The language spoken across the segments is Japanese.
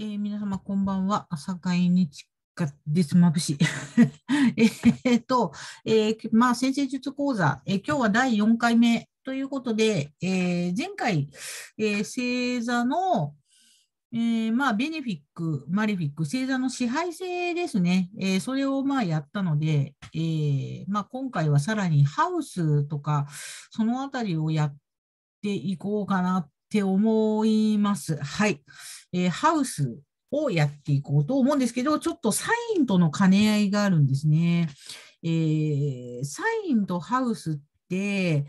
えー、皆様こんばんは。朝会にちかです。まぶしい。えっと、えー、まあ、先生術講座、えー、今日は第4回目ということで、え前回、え星座の、えまあ、ベネフィック、マレフィック、星座の支配性ですね。えそれをまあやったので、えまあ、今回はさらにハウスとか、そのあたりをやっていこうかなって思います。はい。えー、ハウスをやっていこうと思うんですけど、ちょっとサインとの兼ね合いがあるんですね。えー、サインとハウスって、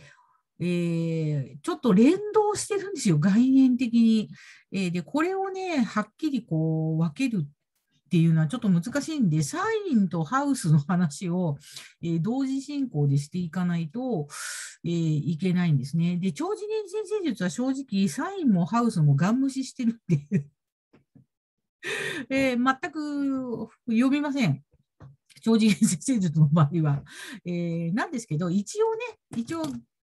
えー、ちょっと連動してるんですよ、概念的に。えー、で、これをね、はっきりこう分けるっていうのはちょっと難しいんで、サインとハウスの話を、えー、同時進行でしていかないと、えー、いけないんですね。で、超次元先生術は正直、サインもハウスもガン無視してるんでえー、全く読みません。超次元先生術の場合は。えなんですけど、一応ね、一応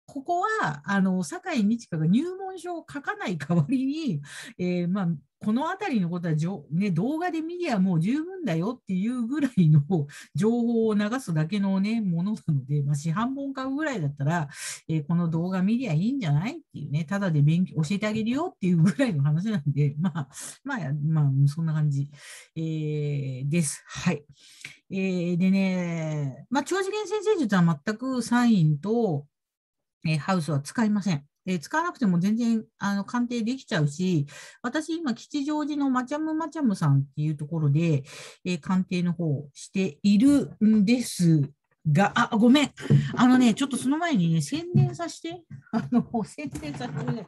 ここは、あの、酒井美智香が入門書を書かない代わりに、えー、まあ、この辺りのことはじょ、ね、動画で見りゃもう十分だよっていうぐらいの 情報を流すだけの、ね、ものなので、まあ、市販本買うぐらいだったら、えー、この動画見りゃいいんじゃないっていうね、ただで勉強教えてあげるよっていうぐらいの話なんで、まあ、まあ、まあ、そんな感じ、えー、です。はい。えー、でね、まあ、超次元先生術は全くサインと、えハウスは使いません。えー、使わなくても全然あの鑑定できちゃうし、私今、吉祥寺のまちゃむまちゃむさんっていうところで、えー、鑑定の方をしているんですが、あ、ごめん。あのね、ちょっとその前にね、宣伝させて、あの、宣伝させて、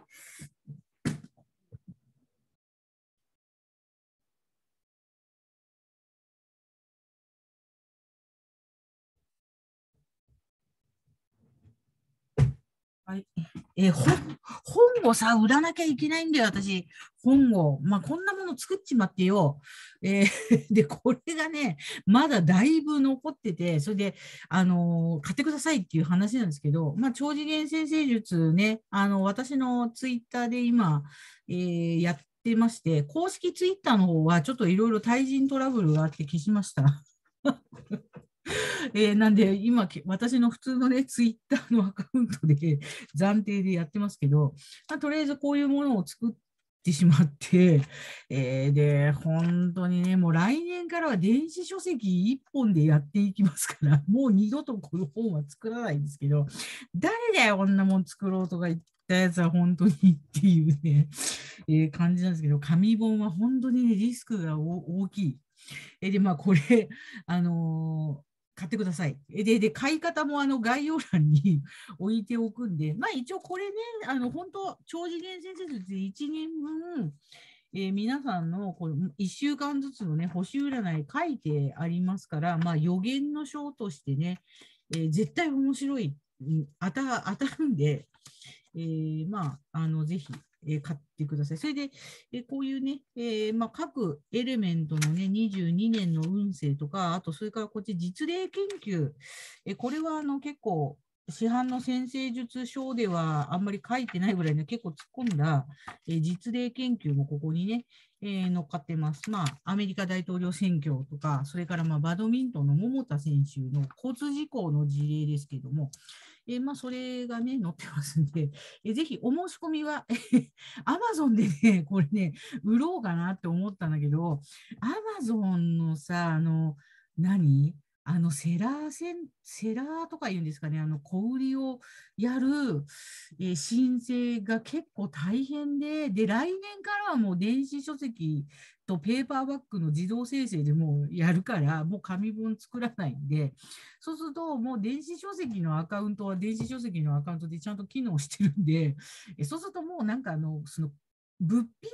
はい。え本、本をさ、売らなきゃいけないんだよ、私。本を。まあ、こんなもの作っちまってよ。えー、で、これがね、まだだいぶ残ってて、それで、あのー、買ってくださいっていう話なんですけど、まあ、超次元先生術ね、あの、私のツイッターで今、えー、やってまして、公式ツイッターの方は、ちょっといろいろ対人トラブルがあって消しました。えー、なんで今私の普通のねツイッターのアカウントで暫定でやってますけど、まあ、とりあえずこういうものを作ってしまって、えー、で本当にねもう来年からは電子書籍1本でやっていきますからもう二度とこの本は作らないんですけど誰だよこんなもん作ろうとか言ったやつは本当にっていうね、えー、感じなんですけど、紙本は本当に、ね、リスクが大きい。えで、まあ、これ、あの買ってください。で、で買い方もあの概要欄に置いておくんで、まあ一応これね、あの本当、長次元先生術で1年分、えー、皆さんのこの1週間ずつのね、星占い書いてありますから、まあ予言の章としてね、えー、絶対面白い、当た当たるんで、えー、まあ、あの、ぜひえ買ってください。それで、えこういうね、えまあ、各エレメントのね、22年の運勢とか、あとそれからこっち実例研究、えこれはあの結構、市販の先生術書ではあんまり書いてないぐらいね、結構突っ込んだ、えー、実例研究もここにね、えー、乗っかってます。まあ、アメリカ大統領選挙とか、それからまあバドミントンの桃田選手の交通事故の事例ですけども、えー、まあ、それがね、載ってますんで、えぜひお申し込みは、アマゾンでね、これね、売ろうかなって思ったんだけど、アマゾンのさ、あの、何あのセラーセン、セラーとか言うんですかね、あの小売りをやる、えー、申請が結構大変で、で、来年からはもう電子書籍とペーパーバッグの自動生成でもうやるから、もう紙本作らないんで、そうするともう電子書籍のアカウントは電子書籍のアカウントでちゃんと機能してるんで、そうするともうなんかあの、その物品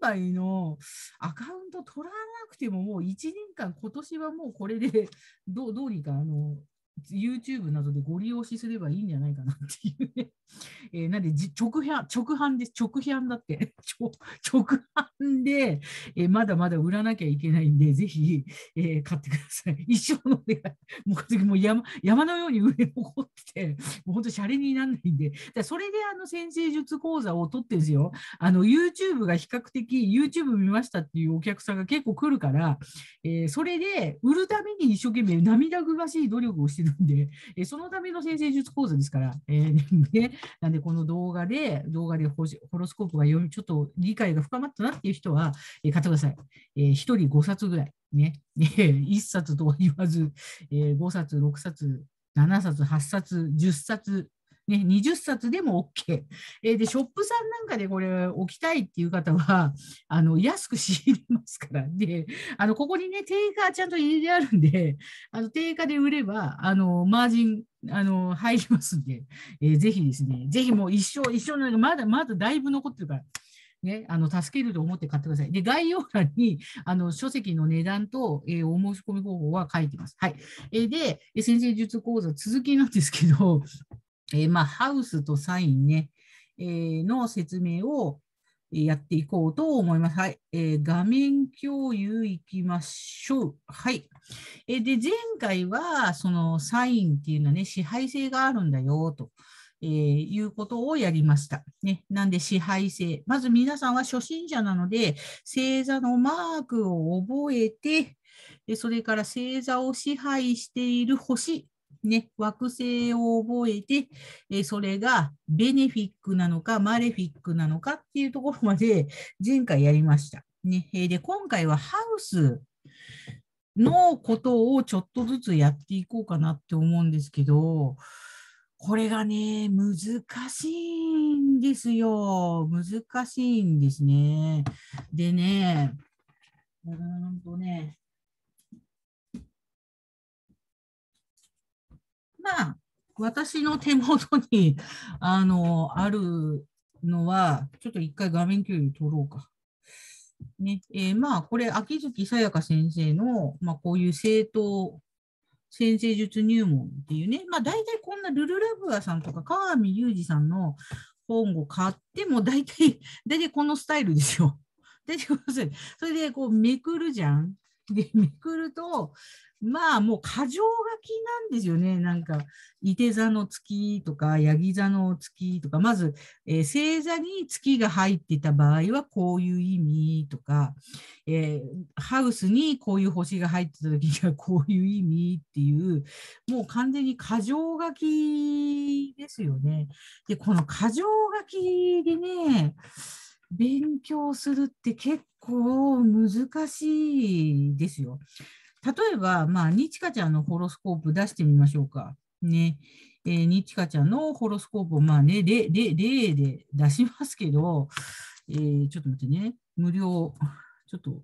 販売のアカウント取らなくても、もう1年間、今年はもうこれでどうどうにかあの YouTube などでご利用しすればいいんじゃないかなっていうね。えー、なんで直販、直販です。直販だって。直販で、えー、まだまだ売らなきゃいけないんで、ぜひ、えー、買ってください。一生の願い。もう山山のように上に残ってて、もう本当シャレにならないんで。だそれであの先生術講座を取ってるんですよ。あの YouTube が比較的 YouTube 見ましたっていうお客さんが結構来るから、えー、それで売るために一生懸命涙ぐましい努力をしてるんで、えそのための先生術講座ですから、えー、ね、なんでこの動画で、動画でホロスコープがよみ、ちょっと理解が深まったなっていう人は、え買ってください。えー、1人5冊ぐらい、ね、1 冊とは言わず、えー、5冊、6冊、7冊、8冊、10冊、ね、20冊でも OK。えー、で、ショップさんなんかでこれ置きたいっていう方は、あの、安く仕入れますから。で、あの、ここにね、定価ちゃんと入れてあるんで、あの、定価で売れば、あの、マージン、あの、入りますんで、えー、ぜひですね、ぜひもう一生、一生の、まだまだだいぶ残ってるから。ね、あの助けると思って買ってください。で、概要欄にあの書籍の値段と、えー、お申し込み方法は書いてます。はい。えー、で、先生術講座続きなんですけど、えー、まあ、ハウスとサインね、えー、の説明をやっていこうと思います。はい。えー、画面共有いきましょう。はい。えー、で、前回は、そのサインっていうのはね、支配性があるんだよ、と、えー、いうことをやりました。ね。なんで、支配性。まず皆さんは初心者なので、星座のマークを覚えて、でそれから星座を支配している星ね、惑星を覚えて、えそれがベネフィックなのか、マレフィックなのかっていうところまで前回やりました。ね、えで今回はハウスのことをちょっとずつやっていこうかなって思うんですけど、これがね、難しいんですよ。難しいんですね。でね、うんとね、今、私の手元に あのあるのは、ちょっと一回画面共有取ろうか。ねえー、まあ、これ、秋月さやか先生の、まあ、こういう政党先生術入門っていうね、まあ、大体こんなルルラブアさんとか川上裕二さんの本を買っても大体、大体このスタイルですよ。大体それでこうめくるじゃん。でめくると、まあもう過剰書きなんですよね。なんか、いて座の月とか、ヤギ座の月とか、まず、えー、星座に月が入ってた場合はこういう意味とか、えー、ハウスにこういう星が入ってた時にはこういう意味っていう、もう完全に過剰書きですよね。で、この過剰書きでね、勉強するって結構難しいですよ。例えば、まあ、にちかちゃんのホロスコープ出してみましょうか。ね。えー、にちかちゃんのホロスコープを、まあね、例で出しますけど、えー、ちょっと待ってね。無料、ちょっと、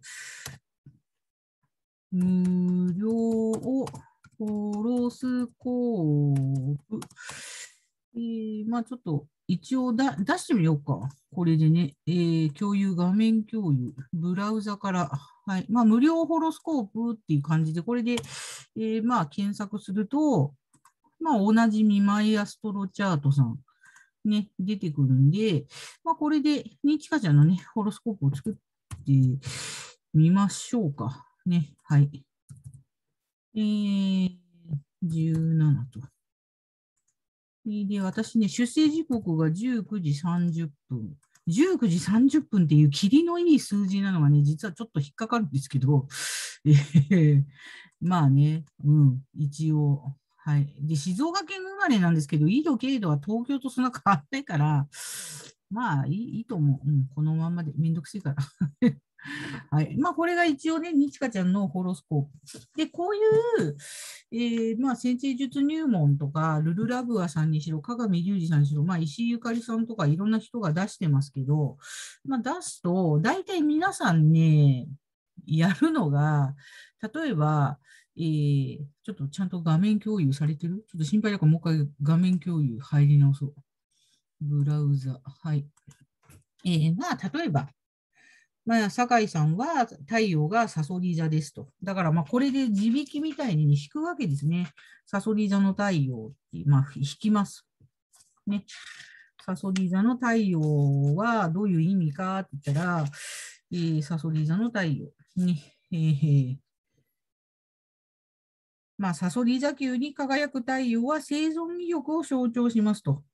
無料をホロスコープ。えー、まあちょっと、一応だ出してみようか。これでね、えー、共有、画面共有、ブラウザから、はいまあ、無料ホロスコープっていう感じで、これで、えー、まあ、検索すると、まあ、同じミマイアストロチャートさん、ね、出てくるんで、まあ、これで、ニチカちゃんのね、ホロスコープを作ってみましょうか。ね、はい。えー、17と。で、私ね、出生時刻が19時30分。19時30分っていう霧のいい数字なのがね、実はちょっと引っかかるんですけど、まあね、うん、一応。はい。で、静岡県生まれなんですけど、緯度、経度は東京とそんな変わらないから、まあいい、いいと思う。うん、このままで、めんどくせえから。はいまあ、これが一応ね、にちかちゃんのホロスコープ。で、こういう、えー、まあ、先生術入門とか、ルルラブアさんにしろ、加賀美隆二さんにしろ、まあ、石井ゆかりさんとかいろんな人が出してますけど、まあ、出すと、大体皆さんね、やるのが、例えば、えー、ちょっとちゃんと画面共有されてるちょっと心配だからもう一回画面共有入り直そう。ブラウザ。はい。えー、まあ、例えば、まあ、酒井さんは太陽がサソリ座ですと。だから、まあ、これで地引きみたいに引くわけですね。サソリ座の太陽って、まあ、引きます。ね。サソリ座の太陽はどういう意味かって言ったら、えー、サソリ座の太陽。ね。えーまあ、サソリ座級に輝く太陽は生存意欲を象徴しますと。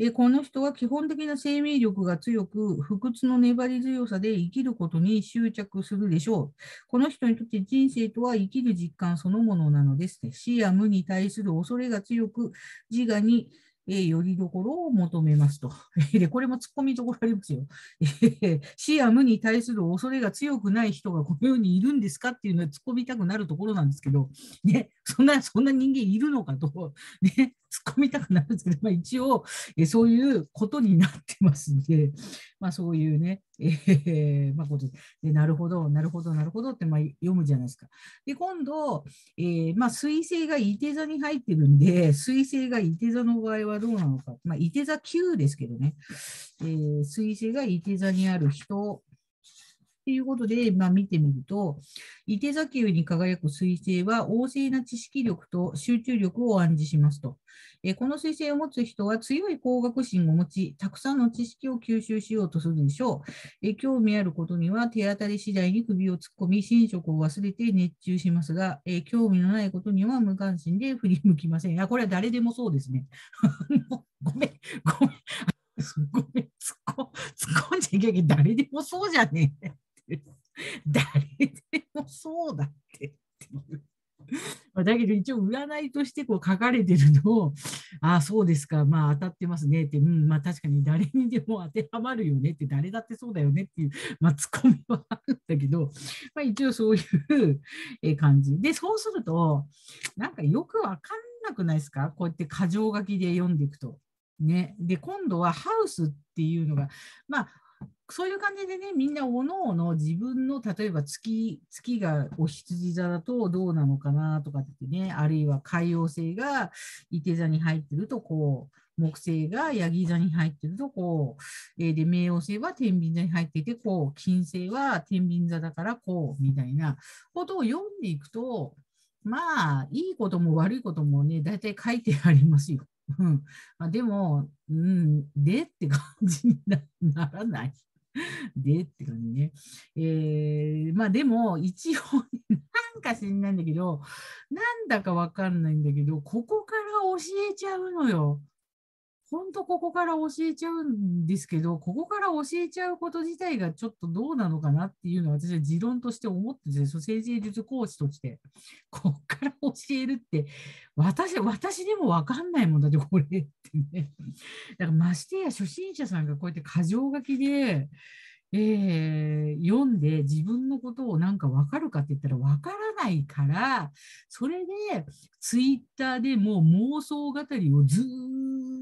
えこの人は基本的な生命力が強く、不屈の粘り強さで生きることに執着するでしょう。この人にとって人生とは生きる実感そのものなのです、ね。死や無に対する恐れが強く、自我にえー、よりどころを求めますと。で、これも突っ込みどころありますよ。死や無に対する恐れが強くない人がこの世にいるんですかっていうのは突っ込みたくなるところなんですけど、ね、そんな、そんな人間いるのかと、ね、突っ込みたくなるんですけど、まあ、一応、えそういうことになってますんで、まあ、そういうね、えー、まことで、なるほど、なるほど、なるほどって、まあ、読むじゃないですか。で、今度、えー、まあ、水星が伊手座に入ってるんで、水星が伊手座の場合はどうなのか。まあ、伊手座9ですけどね。えー、水星が伊手座にある人っていうことで、まあ、見てみると、伊手座級に輝く彗星は旺盛な知識力と集中力を暗示しますと。えこの彗星を持つ人は強い工学心を持ち、たくさんの知識を吸収しようとするでしょう。え興味あることには手当たり次第に首を突っ込み、寝食を忘れて熱中しますが、え興味のないことには無関心で振り向きません。あこれは誰でもそうですね。ごめん、ごめん。ごめん、突っ込んじゃいけない。誰でもそうじゃねえ。誰でもそうだってっていう。だけど一応占いとしてこう書かれてるのを、ああ、そうですか、まあ当たってますねって、うん、まあ確かに誰にでも当てはまるよねって、誰だってそうだよねっていう、まあツッコミはあるんだけど、まあ一応そういう感じ。で、そうすると、なんかよくわかんなくないですかこうやって箇条書きで読んでいくと。ね。で、今度はハウスっていうのが、まあそういう感じでね、みんなおのおの自分の、例えば月、月がお羊座だとどうなのかなとかってね、あるいは海洋星が伊手座に入ってると、こう、木星がヤギ座に入ってると、こう、えー、で、冥王星は天秤座に入ってて、こう、金星は天秤座だから、こう、みたいなことを読んでいくと、まあ、いいことも悪いこともね、大体書いてありますよ。うん、あでも、うん、でって感じにならない。でって感じね。えー、まあでも一応、なんか知んないんだけど、なんだかわかんないんだけど、ここから教えちゃうのよ。本当ここから教えちゃうんですけど、ここから教えちゃうこと自体がちょっとどうなのかなっていうのは私は持論として思ってて、政治術講師として、ここから教えるって、私、私でもわかんないもんだって、これってね。だからましてや初心者さんがこうやって過剰書きで、えー、読んで自分のことをなんか分かるかって言ったら分からないからそれでツイッターでもう妄想語りをず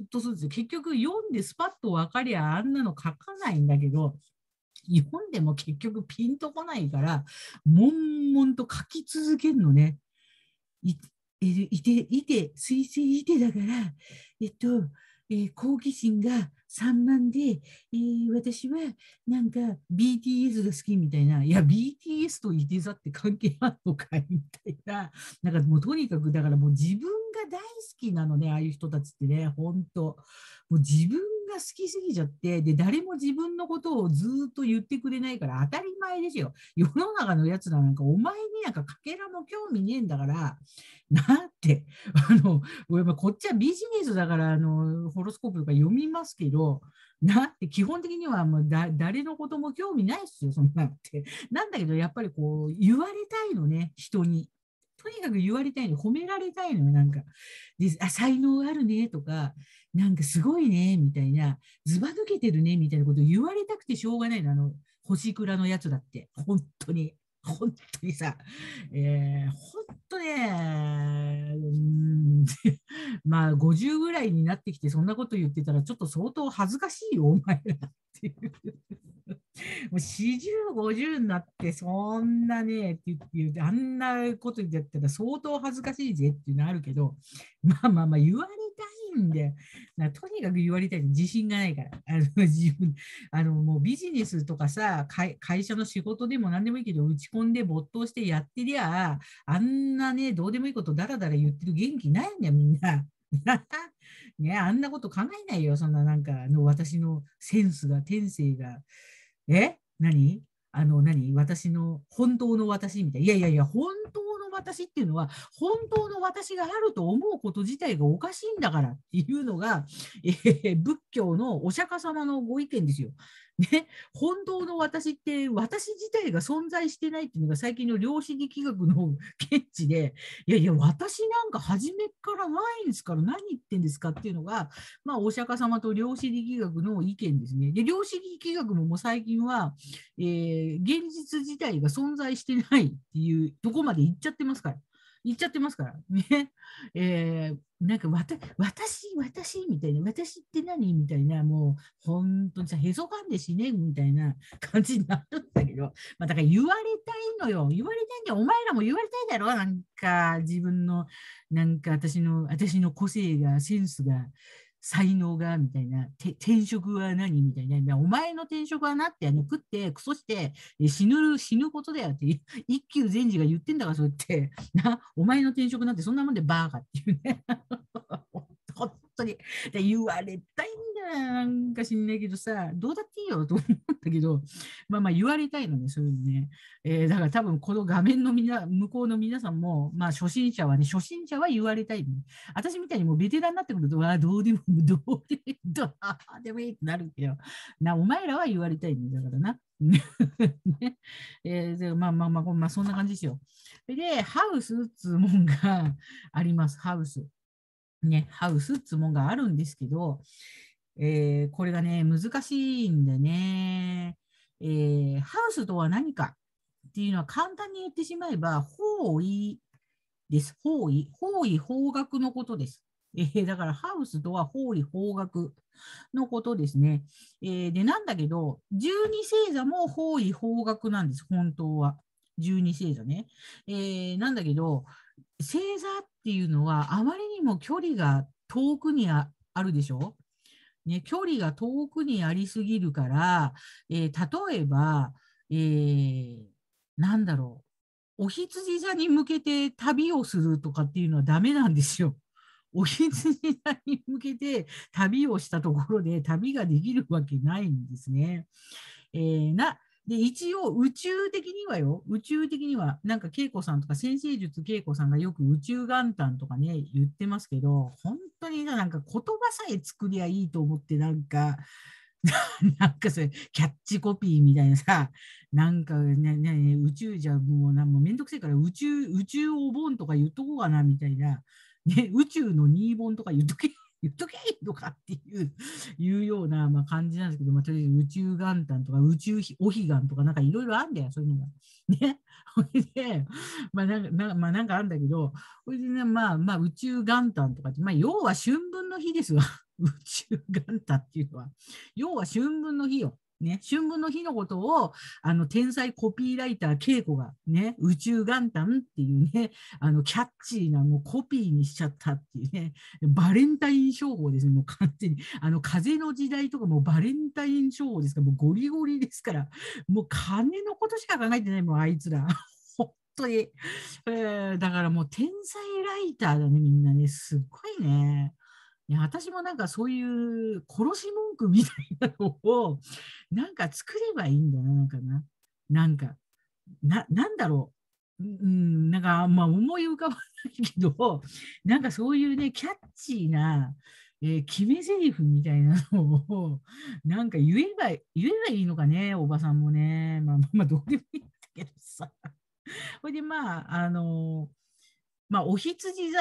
っとするんですよ結局読んでスパッと分かりゃあんなの書かないんだけど読んでも結局ピンとこないから悶々と書き続けるのね。いいていて水星いてだからえっと、えー、好奇心が散漫で、えー、私はなんか BTS が好きみたいな、いや、BTS といて座って関係あるのかいみたいな、なんかもうとにかく、だからもう自分が大好きなのね、ああいう人たちってね、本当もう自分が好きすぎちゃって、で、誰も自分のことをずっと言ってくれないから当たり前ですよ。世の中のやつらなんか、お前になんかかけらも興味ねえんだから、なんて、あの、こっちはビジネスだから、あの、ホロスコープとか読みますけど、な基本的にはもうだ誰のことも興味ないですよ、そんなって。なんだけど、やっぱりこう、言われたいのね、人に。とにかく言われたいの、褒められたいのよ、なんか。であ才能あるねとか、なんかすごいね、みたいな、ずば抜けてるね、みたいなこと言われたくてしょうがないの、あの、星倉のやつだって、本当に。本当にさ、えー、本とね、まあ50ぐらいになってきてそんなこと言ってたらちょっと相当恥ずかしいよお前らっていう。もう40、50になってそんなねって言ってあんなこと言ったら相当恥ずかしいぜっていうのあるけどまあまあまあ言われたいんでとにかく言われたい自信がないからあの自分あのもうビジネスとかさ会社の仕事でも何でもいいけど打ち込んで没頭してやってりゃあんなね、どうでもいいことだらだら言ってる元気ないんだよ、みんな。ね、あんなこと考えないよ、そんななんかの私のセンスが、天性が。え何あの何私の本当の私みたいな。いやいやいや、本当の私っていうのは、本当の私があると思うこと自体がおかしいんだからっていうのが、えー、仏教のお釈迦様のご意見ですよ。ね、本当の私って私自体が存在してないっていうのが最近の量子力学の 見地でいやいや私なんか初めからないんですから何言ってんですかっていうのが、まあ、お釈迦様と量子力学の意見ですね。で量子力学ももう最近は、えー、現実自体が存在してないっていうとこまで行っちゃってますから。言っちゃってますからね。えー、なんかわた、私、私みたいな、私って何みたいな、もう本当にさ、へそかんで死ねみたいな感じになるんだけど、まあだから言われたいのよ。言われたいんだよ。お前らも言われたいだろなんか自分の、なんか私の、私の個性が、センスが、才能が、みたいな、転職は何みたいな、お前の転職はなって、あの食って、クソして、死ぬ、死ぬことだよって、一休禅師が言ってんだから、そうやって、な、お前の転職なんてそんなもんでバーカっていうね。本当に。で、言われたいんだよ。なんか知んないけどさ、どうだっていいよと思ったけど、まあまあ言われたいのね、そういうね。えー、だから多分この画面のみな、向こうの皆さんも、まあ初心者はね、初心者は言われたい、私みたいにもうベテランになってくると、ああ、どうでも、どうでも、どうでもいいってなるけど、な、お前らは言われたいん、だからな。ねえー、でまあまあまあ、まあ、そんな感じですよ。で、ハウスっつうもんがあります、ハウス。ね、ハウスっつもがあるんですけど、えー、これがね、難しいんでね、えー、ハウスとは何かっていうのは簡単に言ってしまえば、方位です。方位、方位、方角のことです。えー、だからハウスとは方位、方角のことですね。えで、なんだけど、十二星座も方位、方角なんです、本当は。十二星座ね。えなんだけど、星座っっていうのはあまりにも距離が遠くにあるでしょね、距離が遠くにありすぎるから、えー、例えば、えー、なんだろう、お羊座に向けて旅をするとかっていうのはダメなんですよ。お羊座に向けて旅をしたところで旅ができるわけないんですね。えー、なで、一応宇宙的にはよ、宇宙的には、なんか恵子さんとか先生術恵子さんがよく宇宙元旦とかね、言ってますけど、本当になんか言葉さえ作りゃいいと思って、なんか、なんかそれ、キャッチコピーみたいなさ、なんかね、ね宇宙じゃもうなもめんどくせえから宇宙、宇宙お盆とか言っとこうかなみたいな、ね、宇宙の新盆とか言っとけ言っとけとかっていう いうような、まあ、感じなんですけど、まあ、とりあえず宇宙元旦とか宇宙お彼岸とかなんかいろいろあるんだよ、そういうのが。ね。ほいで、まあなんか、まあ、なんかあるんだけど、ほいでね、まあ、まあ、宇宙元旦とかって、まあ、要は春分の日ですわ。宇宙元旦っていうのは。要は春分の日よ。ね、春分の日のことをあの天才コピーライター恵子が、ね、宇宙元旦っていうねあのキャッチーなもうコピーにしちゃったっていうねバレンタイン商法ですねもう勝手にあの風の時代とかもバレンタイン商法ですからもうゴリゴリですからもう金のことしか考えてないもうあいつら。本当に、えー、だからもう天才ライターだねみんなねすっごいね。いや私もなんかそういう殺し文句みたいなのを なんか作ればいいんだな、なんかな。なんか、な、なんだろう。うん、なんかあんま思い浮かばないけど、なんかそういうね、キャッチーな、えー、決め台詞みたいなのを、なんか言えば、言えばいいのかね、おばさんもね。まあまあ、どうでもいいんだけどさ。ほいで、まあ、あのーまあ、お羊座、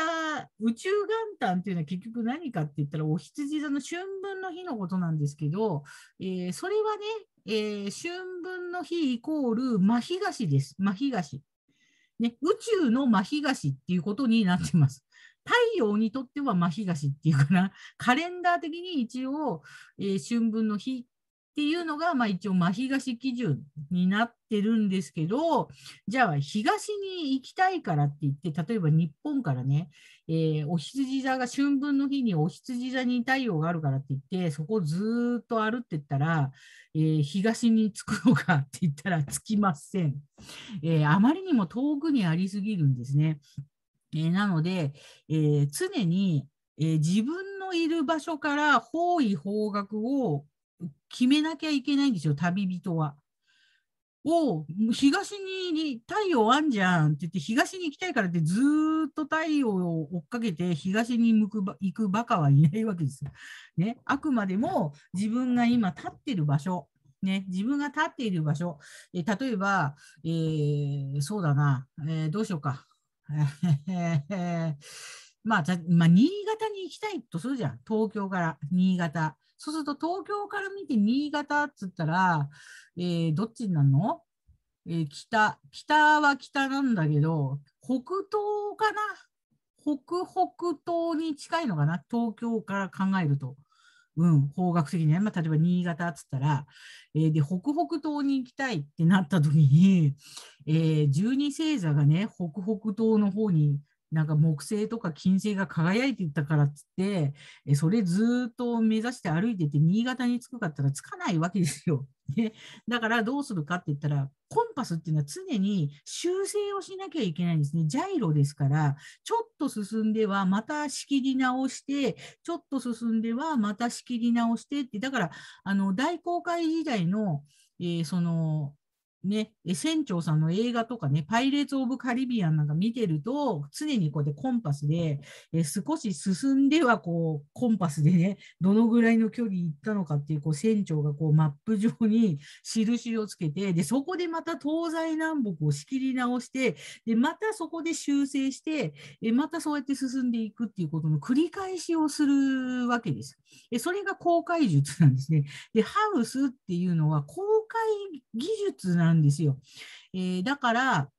宇宙元旦っていうのは結局何かって言ったら、お羊座の春分の日のことなんですけど、えー、それはね、えー、春分の日イコール真東です。真東。ね、宇宙の真東っていうことになってます。太陽にとっては真東っていうかな、カレンダー的に一応、えー、春分の日っていうのが、まあ、一応真東基準になってるんですけど、じゃあ東に行きたいからって言って、例えば日本からね、えー、お羊座が春分の日にお羊座に太陽があるからって言って、そこをずっと歩ってったら、えー、東に着くのかって言ったら着きません、えー、あまりにも遠くにありすぎるんですね。えなので、え常に、え自分のいる場所から方位方角を決めなきゃいけないんですよ、旅人は。お東に太陽あんじゃんって言って、東に行きたいからって、ずっと太陽を追っかけて、東に向く行くバカはいないわけですよ。ね、あくまでも自分が今立ってる場所、ね、自分が立っている場所、え例えば、えー、そうだな、えー、どうしようか。え まあ、まあ、新潟に行きたいとするじゃん。東京から新潟。そうすると東京から見て新潟っつったら、えー、どっちになるの、えー、北。北は北なんだけど、北東かな北北東に近いのかな東京から考えると。うん、方角的にね、まあ、例えば新潟っつったら、えー、で北北東に行きたいってなった時に、えー、十二星座がね北北東の方になんか木星とか金星が輝いてたからっつって、それずっと目指して歩いてて、新潟に着くかったら着かないわけですよ。ね、だからどうするかって言ったら、コンパスっていうのは常に修正をしなきゃいけないんですね。ジャイロですから、ちょっと進んではまた仕切り直して、ちょっと進んではまた仕切り直してって、だから、あの、大航海時代の、えー、その、ね、船長さんの映画とかね、パイレーツ・オブ・カリビアンなんか見てると、常にこうやってコンパスで、え少し進んではこう、コンパスでね、どのぐらいの距離行ったのかっていう、こう、船長がこう、マップ上に 印をつけて、で、そこでまた東西南北を仕切り直して、で、またそこで修正して、えまたそうやって進んでいくっていうことの繰り返しをするわけです。でそれが公開術なんですね。で、ハウスっていうのは公開技術なんんですよ。えー、だから、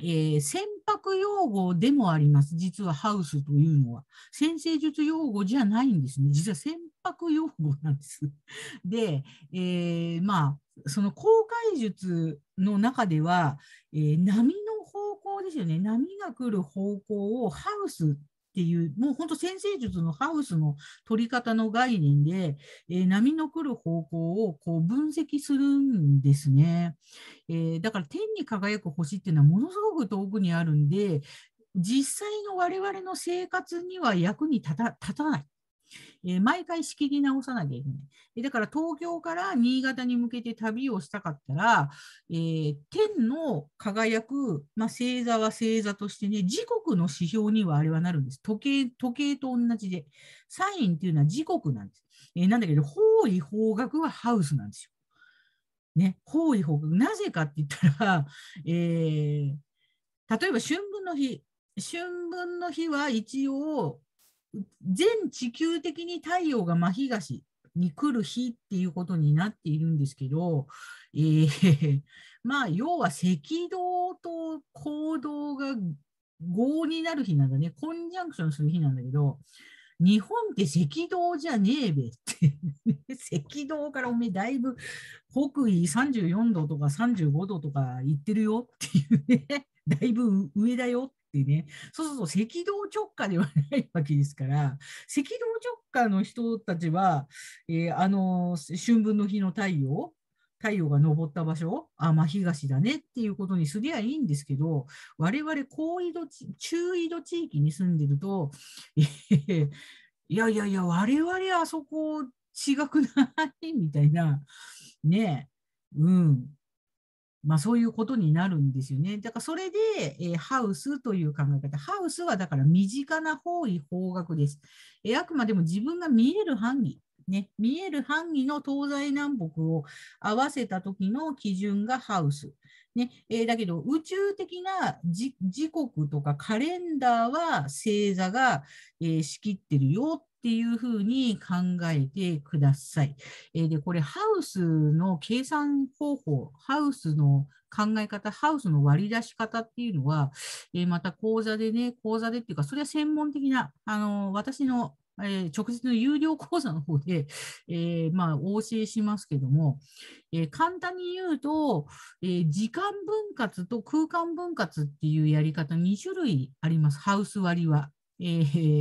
えー、船舶用語でもあります、実はハウスというのは。先生術用語じゃないんですね、実は船舶用語なんです。で、えー、まあ、その航海術の中では、えー、波の方向ですよね、波が来る方向をハウスっていう、もう本当先生術のハウスの取り方の概念で、えー、波の来る方向をこう分析するんですね、えー、だから天に輝く星っていうのはものすごく遠くにあるんで、実際の我々の生活には役に立たない。えー、毎回仕切り直さなきゃいけない。だから東京から新潟に向けて旅をしたかったら、えー、天の輝く、まあ、星座は星座としてね、時刻の指標にはあれはなるんです。時計、時計と同じで。サインっていうのは時刻なんです。えー、なんだけど、方位方角はハウスなんですよ。ね、方位方角。なぜかって言ったら、えー、例えば春分の日。春分の日は一応、全地球的に太陽が真東に来る日っていうことになっているんですけど、えー、まあ要は赤道と行動が合になる日なんだね、コンジャンクションする日なんだけど、日本って赤道じゃねえべって 赤道からおめえだいぶ北緯34度とか35度とか行ってるよっていうね、だいぶ上だよってね、そうすると赤道直下ではないわけですから、赤道直下の人たちは、えー、あの春分の日の太陽、太陽が昇った場所、あ、まあ、東だねっていうことにすりゃいいんですけど、我々高緯度、中緯度地域に住んでると、えいやいやいや、我々あそこ違くないみたいな、ね、え、うん、まあ、そういうことになるんですよね。だからそれで、えー、ハウスという考え方。ハウスはだから身近な方位方角です。えー、あくまでも自分が見える範囲。ね、見える範囲の東西南北を合わせた時の基準がハウス。ねえー、だけど宇宙的な時刻とかカレンダーは星座が、えー、仕切ってるよっていうふうに考えてください。えで、これ、ハウスの計算方法、ハウスの考え方、ハウスの割り出し方っていうのは、えまた講座でね、講座でっていうか、それは専門的な、あの私のえ直接の有料講座の方で、えまあ、お教えしますけども、え簡単に言うと、え時間分割と空間分割っていうやり方2種類あります、ハウス割は。え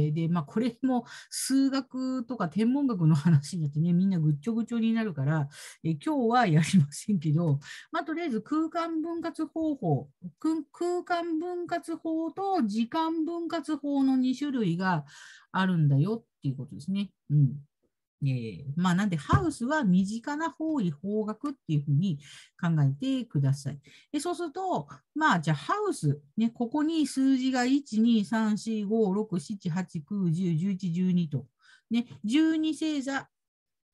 ー、で、まあ、これも数学とか天文学の話になってね、みんなぐっちょぐちょになるから、え今日はやりませんけど、まあ、とりあえず空間分割方法、空間分割法と時間分割法の2種類があるんだよっていうことですね。うんえー、まあ、なんで、ハウスは身近な方位、方角っていうふうに考えてください。でそうすると、まあ、じゃあ、ハウス、ね、ここに数字が1、2、3、4、5、6、7、8、9、10、11、12と、ね、12星座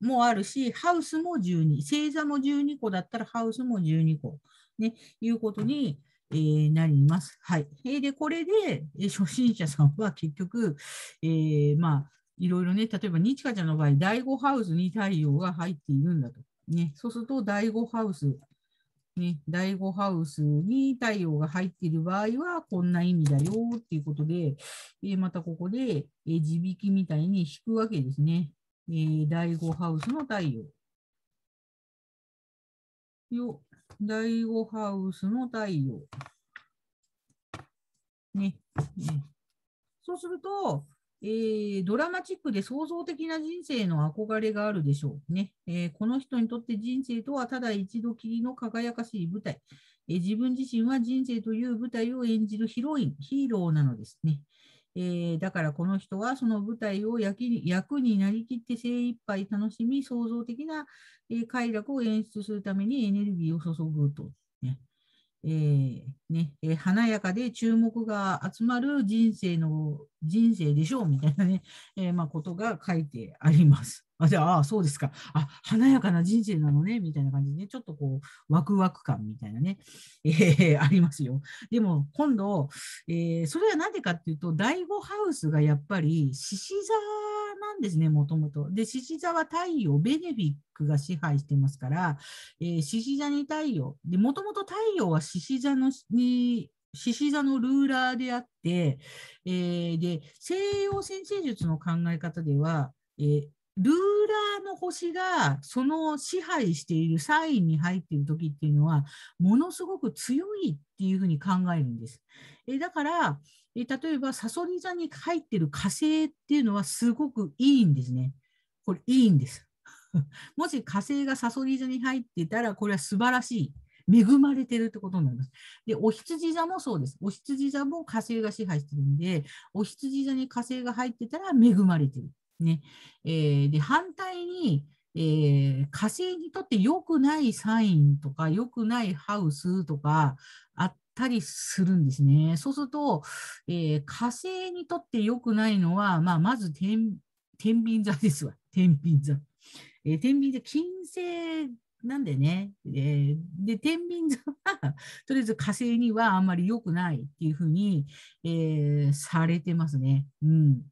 もあるし、ハウスも12、星座も12個だったら、ハウスも12個、ね、いうことに、えー、なります。はい。えー、で、これで、初心者さんは結局、えー、まあ、いろいろね、例えば、にちかちゃんの場合、第5ハウスに太陽が入っているんだと。ね、そうすると、第5ハウス、ね、第5ハウスに太陽が入っている場合は、こんな意味だよっていうことで、えまたここで、え地引きみたいに引くわけですね。え第5ハウスの太陽。よ、第5ハウスの太陽。ね。ねそうすると、えー、ドラマチックで創造的な人生の憧れがあるでしょうね、えー、この人にとって人生とはただ一度きりの輝かしい舞台、えー、自分自身は人生という舞台を演じるヒロイン、ヒーローなのですね。えだからこの人はその舞台を役になりきって精一杯楽しみ、創造的な、え快楽を演出するためにエネルギーを注ぐとえー、ね、えー、華やかで注目が集まる人生の人生でしょうみたいなね、えー、まあ、ことが書いてあります。あ、じゃあ、そうですか。あ、華やかな人生なのね、みたいな感じで、ね、ちょっとこう、ワクワク感みたいなね、えー、ありますよ。でも、今度、えそれは何でかっていうと、第5ハウスがやっぱり、獅子座なんですね、もともと。で、獅子座は太陽、ベネフィックが支配してますから、獅、え、子、ー、座に太陽。で、もともと太陽は獅子座のに、獅子座のルーラーであって、えー、で、西洋先生術の考え方では、えー、ルーラーの星がその支配しているサインに入っている時っていうのはものすごく強いっていうふうに考えるんです。えだから、例えば、サソリ座に入ってる火星っていうのはすごくいいんですね。これ、いいんです。もし火星がサソリ座に入ってたら、これは素晴らしい。恵まれてるってことになります。で、お羊座もそうです。お羊座も火星が支配してるんで、お羊座に火星が入ってたら恵まれてる。ね。えー、で、反対に、えー、火星にとって良くないサインとか、良くないハウスとか、たりするんですね。そうすると、えー、火星にとって良くないのは、まあ、まず天天秤座ですわ。天秤座。えー、天秤座、金星なんでね、えー、で、天秤座は、とりあえず火星にはあんまり良くないっていうふうに、えー、されてますね。うん。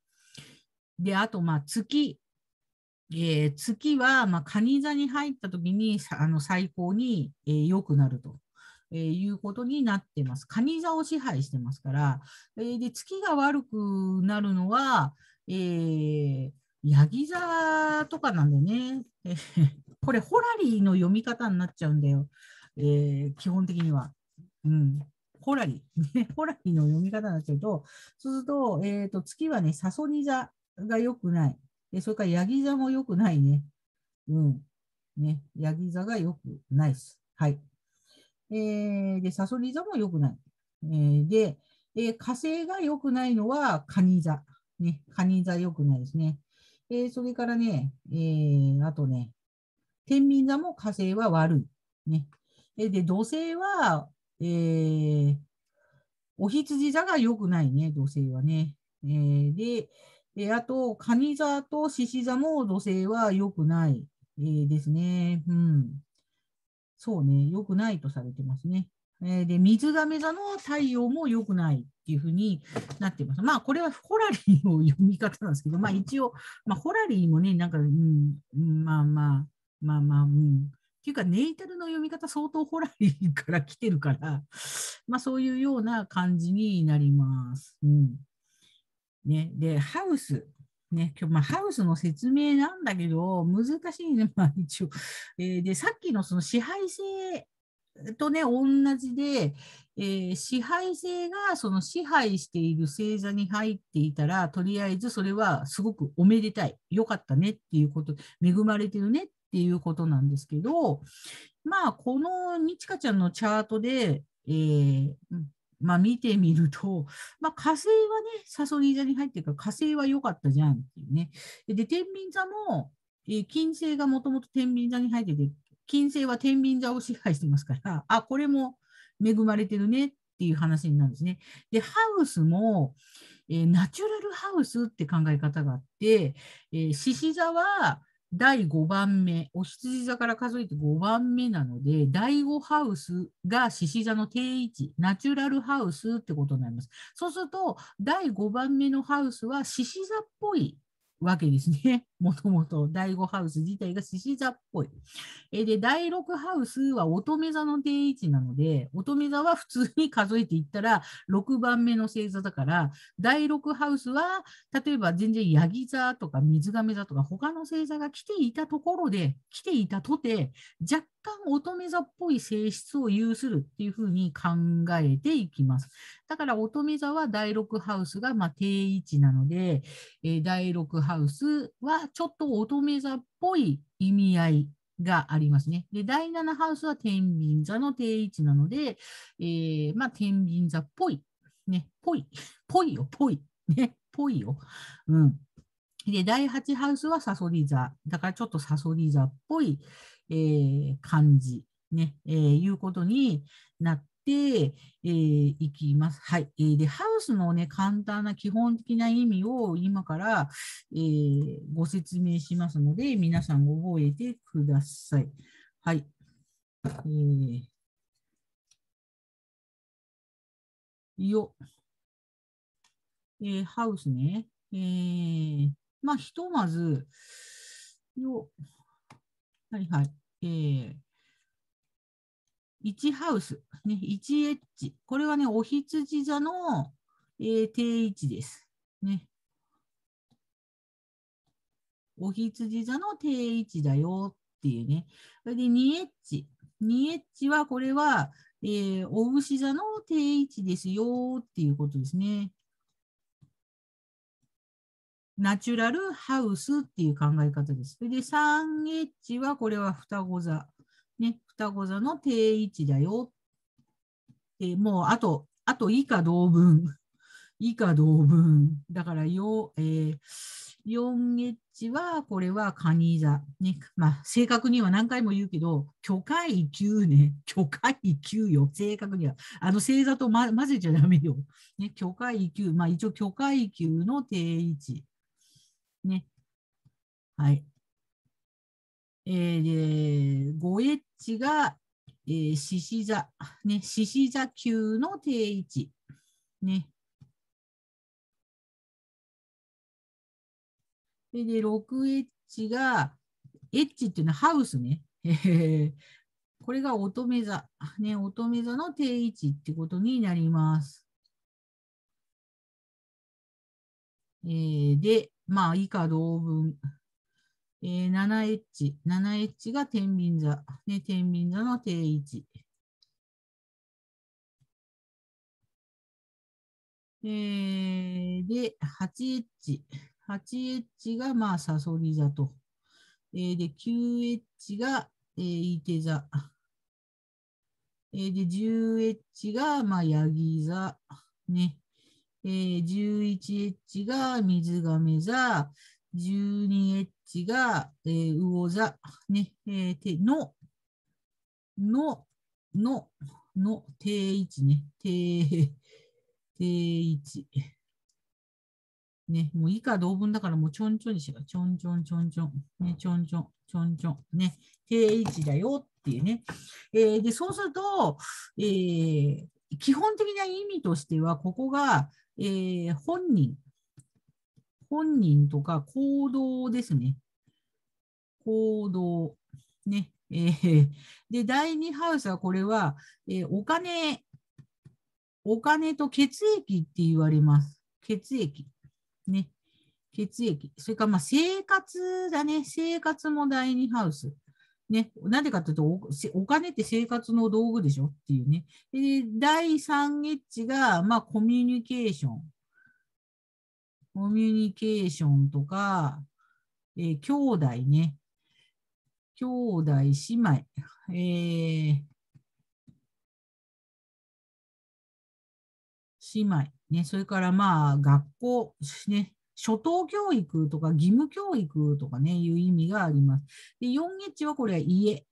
で、あと、まあ、月。えー、月は、まあ、カニ座に入った時に、あの、最高にえー、くなると。えー、いうことになってます。カニ座を支配してますから、えー、で月が悪くなるのは、えー、ヤギ座とかなんでね、これホラリーの読み方になっちゃうんだよ、えー、基本的には。うんホラリー、ホラリーの読み方になっちゃうと、そうすると、えーと、月はね、サソニ座が良くない。でそれからヤギ座も良くないね。うん。ね、ヤギ座が良くないです。はい。えー、で、サソリ座も良くない。えー、で、えー、火星が良くないのはカニ座。ね、カニ座良くないですね。えー、それからね、えー、あとね、天秤座も火星は悪い。ね。で、土星は、えー、お羊座が良くないね、土星はね。えー、で、えあと、カニ座と獅子座も土星は良くない、えー、ですね。うん。そうね、良くないとされてますね。えー、で、水亀座の太陽も良くないっていうふうになってます。まあ、これはホラリーの読み方なんですけど、まあ一応、まあ、ホラリーもね、なんか、うん、まあまあ、まあまあ、うん。っていうか、ネイタルの読み方相当ホラリーから来てるから、まあそういうような感じになります。うん。ね、で、ハウス。ね、今日、まあ、ハウスの説明なんだけど、難しいね、まあ、一応。えー、で、さっきのその支配性とね、同じで、えー、支配性がその支配している星座に入っていたら、とりあえずそれはすごくおめでたい、よかったねっていうこと、恵まれてるねっていうことなんですけど、まあ、このにちかちゃんのチャートで、えー、まあ、見てみると、まあ、火星はね、サソリ座に入ってるから火星は良かったじゃんっていうね。で、天秤座も、えー、金星がもともと天秤座に入ってて、金星は天秤座を支配してますから、あ、これも恵まれてるねっていう話になるんですね。で、ハウスも、えー、ナチュラルハウスって考え方があって、えー、獅子座は、第5番目、お羊座から数えて5番目なので、第5ハウスが獅子座の定位置、ナチュラルハウスってことになります。そうすると、第5番目のハウスは獅子座っぽいわけですね。もともと第5ハウス自体が獅子座っぽい。えで、第6ハウスは乙女座の定位置なので、乙女座は普通に数えていったら6番目の星座だから、第6ハウスは例えば全然ヤギ座とか水亀座とか他の星座が来ていたところで、来ていたとて、若干乙女座っぽい性質を有するっていうふうに考えていきます。だから乙女座は第6ハウスがま定位置なので、え第6ハウスはちょっと乙女座っぽい意味合いがありますね。で、第7ハウスは天秤座の定位置なので、えー、まあ、天秤座っぽい。ね、ぽい。ぽいよ、ぽい。ね、ぽいよ。うん。で、第8ハウスはサソリ座。だからちょっとサソリ座っぽい、えー、感じ、ね、えー、いうことになって、えー、いきます。はい。えー、で、ハウスのね、簡単な基本的な意味を今から、えー、ご説明しますので、皆さん覚えてください。はい。えー、よ。えー、ハウスね。えー、まあ、ひとまず、よ。はいはい。えー、1ハウス、ね、1エッジ。これはね、お羊座の、えー、定位置です。ね。お羊座の定位置だよっていうね。それで 2H。2H はこれは、えー、お牛座の定位置ですよっていうことですね。ナチュラルハウスっていう考え方です。それで 3H はこれは双子座。ね。双子座の定位置だよ。えー、もうあと、あと以下同文。以下同文。だからよ、えー、4H は、これはカニ座。ね。まあ、正確には何回も言うけど、巨海級ね。巨海級よ。正確には。あの、星座と、ま、混ぜちゃダメよ。ね。巨海級。まあ、一応、巨海級の定位置。ね。はい。えー、ゴエッチが、えー、獅子座、ね、獅子座級の定位置。ね。で、で 6H が、H っていうのはハウスね。これが乙女座。ね、乙女座の定位置ってことになります。えー、で、まあ、以下同文。えー、7H、7H が天秤座、ね、天秤座の定位置。えー、で、8H、8H がまあサソリ座と。えー、で、9H が、えー、イテ座。えー、で、10H がまあヤギ座。ね。えー、11H が水亀座。12H チが、えー、魚座、ね、えー、て、の、の、の、の、定位置ね、定、定位置。ね、もう以下同文だからもうちょんちょんにしよう。ちょんちょんちょんちょん。ね、ちょんちょん、ちょんちょん。ね、定位置だよっていうね。えー、で、そうすると、えー、基本的な意味としては、ここが、えー、本人、本人とか行動ですね。行動。ね。えー、で、第2ハウスはこれは、えー、お金、お金と血液って言われます。血液。ね。血液。それからまあ生活だね。生活も第2ハウス。ね。なぜかというとお、お金って生活の道具でしょっていうね。で、第3エッジが、まあ、コミュニケーション。コミュニケーションとか、えー、兄弟ね、兄弟、姉妹、えー、姉妹、ね、それからまあ学校、ね、初等教育とか義務教育とかね、いう意味があります。で、4H はこれは家。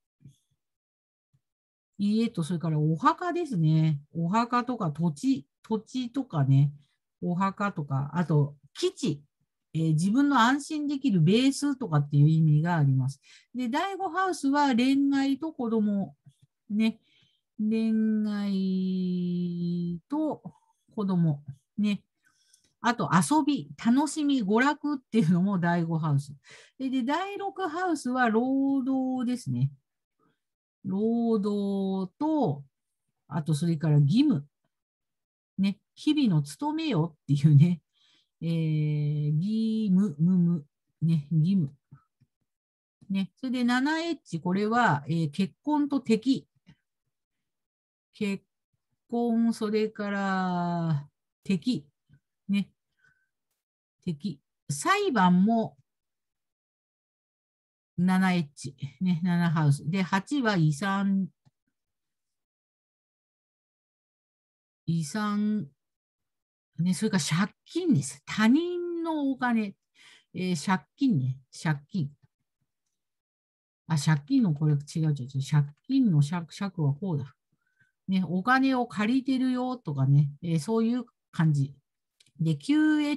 家と、それからお墓ですね。お墓とか土地、土地とかね、お墓とか、あと基地、えー、自分の安心できるベースとかっていう意味があります。で、第5ハウスは恋愛と子供、ね、恋愛と子供、ね、あと遊び、楽しみ、娯楽っていうのも第5ハウス。で、で第6ハウスは労働ですね。労働と、あとそれから義務。ね、日々の務めよっていうね、えー、義務、むむ、ね、義務。ね、それで 7H、これは、えー、結婚と敵。結婚、それから敵。ね、敵。裁判も 7H、ね、7ハウス。で、8は遺産、遺産ね、それから借金です。他人のお金、えー、借金ね、借金。あ、借金のこれ違う違う違う。借金の借借はこうだ。ね、お金を借りてるよとかね、えー、そういう感じ。で、QH、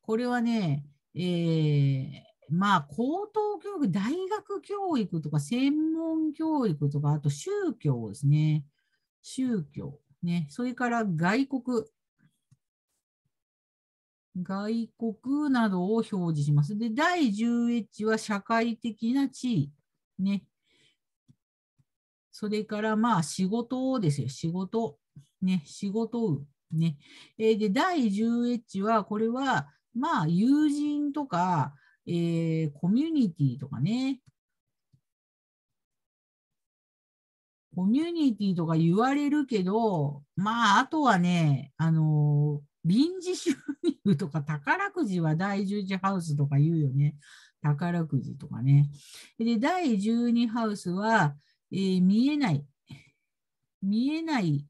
これはね、えー、まあ、高等教育、大学教育とか、専門教育とか、あと宗教ですね。宗教。ね、それから外国、外国などを表示します。で、第 10H は社会的な地位。ね。それからまあ仕事をですよ。仕事。ね。仕事を。ね。えー、で、第 10H は、これはまあ友人とか、えー、コミュニティとかね。コミュニティとか言われるけど、まあ、あとはね、あのー臨時収入とか宝くじは第十0次ハウスとか言うよね。宝くじとかね。で、第十二ハウスは、えー、見えない、見えない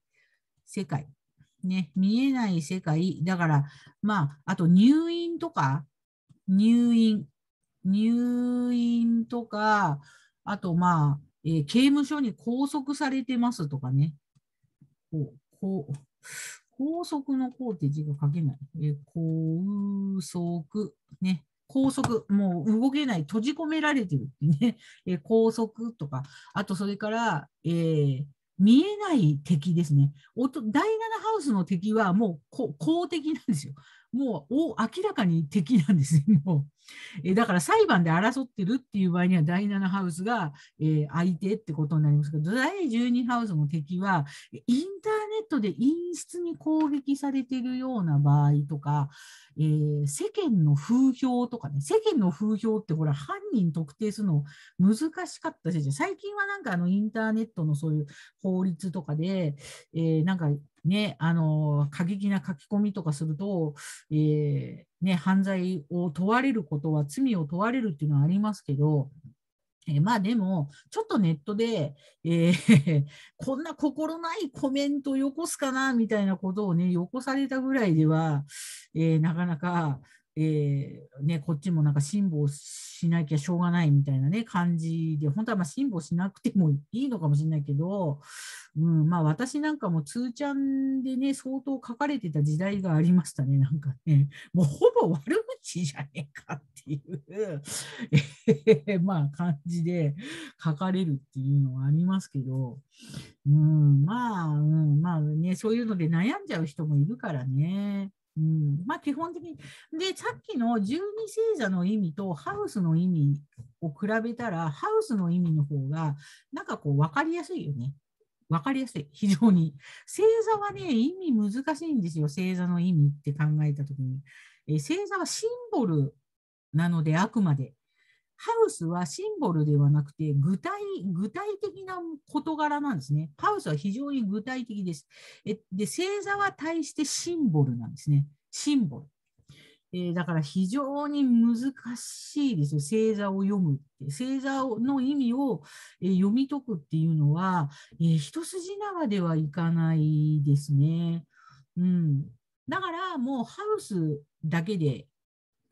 世界。ね、見えない世界。だから、まあ、あと入院とか、入院、入院とか、あと、まあ、えー、刑務所に拘束されてますとかね。こう、こう、高速の高って字が書けない。え高速、ね。高速、もう動けない、閉じ込められてるってね。え高速とか、あとそれから、えー、見えない敵ですね。第7ハウスの敵はもう公的なんですよ。もう明らかに敵なんですよ。もうえだから裁判で争ってるっていう場合には第7ハウスが、えー、相手ってことになりますけど、第12ハウスの敵はインターットで陰湿に攻撃されているような場合とか、えー、世間の風評とかね、世間の風評ってほら、犯人特定するの難しかったし、最近はなんかあのインターネットのそういう法律とかで、えー、なんかね、あの過激な書き込みとかすると、えーね、犯罪を問われることは罪を問われるっていうのはありますけど、えまあでも、ちょっとネットで、えー、こんな心ないコメントよこすかなみたいなことをね、よこされたぐらいでは、えー、なかなかえーね、こっちもなんか辛抱しなきゃしょうがないみたいな、ね、感じで、本当はま辛抱しなくてもいいのかもしれないけど、うんまあ、私なんかも通ちゃんで、ね、相当書かれてた時代がありましたね、なんかね、もうほぼ悪口じゃねえかっていうえ まあ感じで書かれるっていうのはありますけど、うんまあうんまあね、そういうので悩んじゃう人もいるからね。うん、まあ基本的に。で、さっきの十二星座の意味とハウスの意味を比べたら、ハウスの意味の方が、なんかこう分かりやすいよね。分かりやすい、非常に。星座はね、意味難しいんですよ、星座の意味って考えたときに。え星座はシンボルなので、あくまで。ハウスはシンボルではなくて具体、具体的な事柄なんですね。ハウスは非常に具体的です。えで、星座は対してシンボルなんですね。シンボル。えー、だから非常に難しいですよ、星座を読むって。星座の意味を、えー、読み解くっていうのは、えー、一筋縄ではいかないですね。うん、だからもうハウスだけで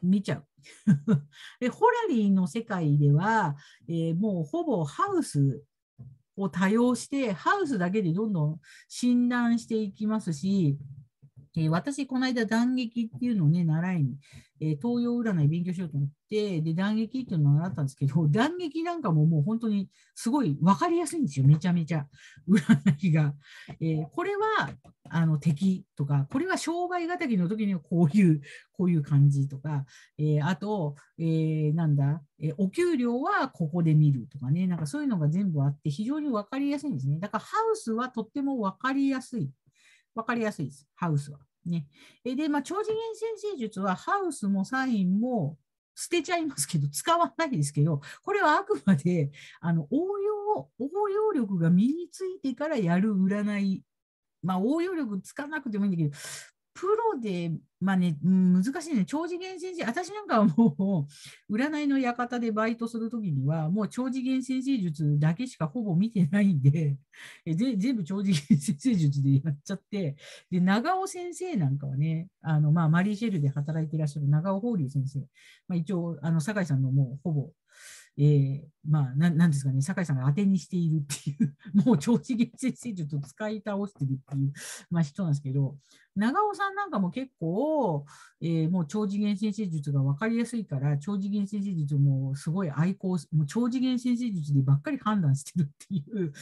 見ちゃう。でホラリーの世界では、えー、もうほぼハウスを多用してハウスだけでどんどん診断していきますし、えー、私この間断撃っていうのをね習いに、えー、東洋占い勉強しようと思ってで断撃っていうのを習ったんですけど 断撃なんかももう本当にすごい分かりやすいんですよめちゃめちゃ占いが、えー、これはあの敵とか、これは商売敵の時にはこういう、こういう感じとか、えー、あと、えー、なんだ、えー、お給料はここで見るとかね、なんかそういうのが全部あって、非常に分かりやすいんですね。だからハウスはとっても分かりやすい。分かりやすいです、ハウスは。ね、えで、まあ、超次元先生術はハウスもサインも捨てちゃいますけど、使わないですけど、これはあくまであの応用、応用力が身についてからやる占いまあ、応用力つかなくてもいいんだけど、プロで、まあね、難しいね、超次元先生、私なんかはもう、占いの館でバイトするときには、もう超次元先生術だけしかほぼ見てないんで、えぜ全部超次元先生術でやっちゃって、で、長尾先生なんかはね、あのまあ、マリーシェルで働いていらっしゃる長尾法隆先生、まあ、一応、あの酒井さんのもうほぼえー、まあ、ななんですかね、酒井さんが当てにしているっていう、もう超次元先生術を使い倒してるっていう、まあ、人なんですけど、長尾さんなんかも結構、えー、もう超次元先生術が分かりやすいから、超次元先生術もすごい愛好、もう超次元先生術でばっかり判断してるっていう、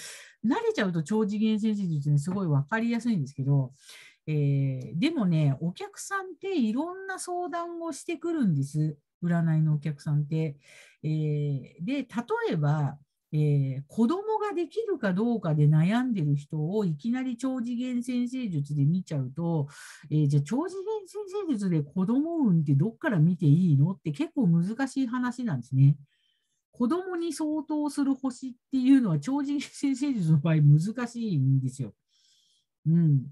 慣れちゃうと超次元先生術ね、すごい分かりやすいんですけど、えー、でもね、お客さんっていろんな相談をしてくるんです。占いのお客さんって。えー、で、例えば、えー、子供ができるかどうかで悩んでる人をいきなり超次元先生術で見ちゃうと、えー、じゃあ超次元先生術で子供運ってどっから見ていいのって結構難しい話なんですね。子供に相当する星っていうのは超次元先生術の場合難しいんですよ。うん。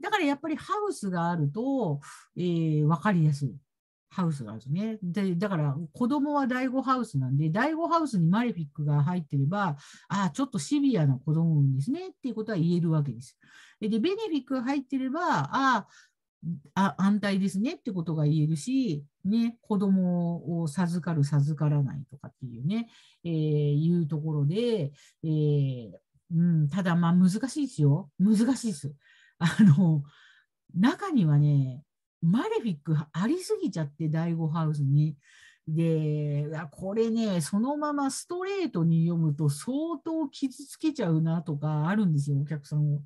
だからやっぱりハウスがあると、えー、分かりやすい。ハウスなんですね。で、だから子供は第5ハウスなんで、第5ハウスにマレフィックが入ってれば、ああ、ちょっとシビアな子供産ですねっていうことは言えるわけです。で、ベネフィックが入ってれば、ああ、安泰ですねってことが言えるし、ね、子供を授かる、授からないとかっていうね、えー、いうところで、えー、うん、ただまあ難しいですよ。難しいです。あの、中にはね、マレフィックありすぎちゃって、第5ハウスに。で、これね、そのままストレートに読むと相当傷つけちゃうなとかあるんですよ、お客さんを。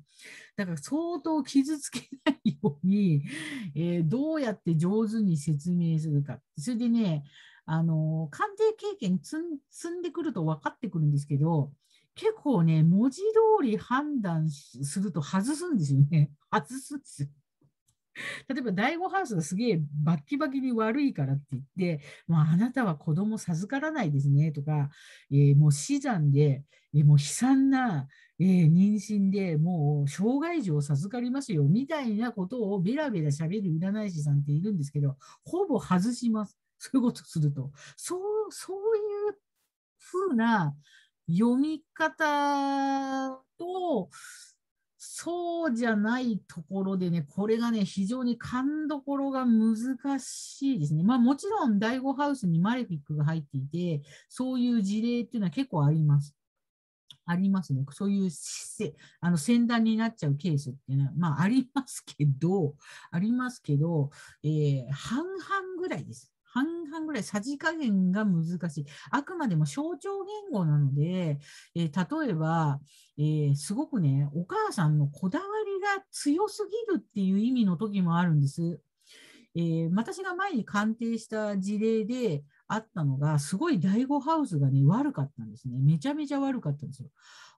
だから相当傷つけないように、えー、どうやって上手に説明するか。それでね、あの、鑑定経験積んでくると分かってくるんですけど、結構ね、文字通り判断すると外すんですよね。外すんですよ。例えば第5ハウスがすげえバッキバキに悪いからって言って、もうあなたは子供授からないですねとか、えー、もう死産で、えー、もう悲惨な、えー、妊娠でもう障害児を授かりますよみたいなことをベラベラ喋る占い師さんっているんですけど、ほぼ外します。そういうことすると。そう、そういうふうな読み方と、そうじゃないところでね、これがね、非常に勘どころが難しいですね。まあもちろん、第5ハウスにマレフィックが入っていて、そういう事例っていうのは結構あります。ありますね。そういうあの先端になっちゃうケースっていうのは、まあありますけど、ありますけど、えー、半々ぐらいです。半々ぐらいさじ加減が難しい。あくまでも象徴言語なので、えー、例えば、えー、すごくね、お母さんのこだわりが強すぎるっていう意味の時もあるんです。えー、私が前に鑑定した事例であったのが、すごい第5ハウスがね、悪かったんですね。めちゃめちゃ悪かったんですよ。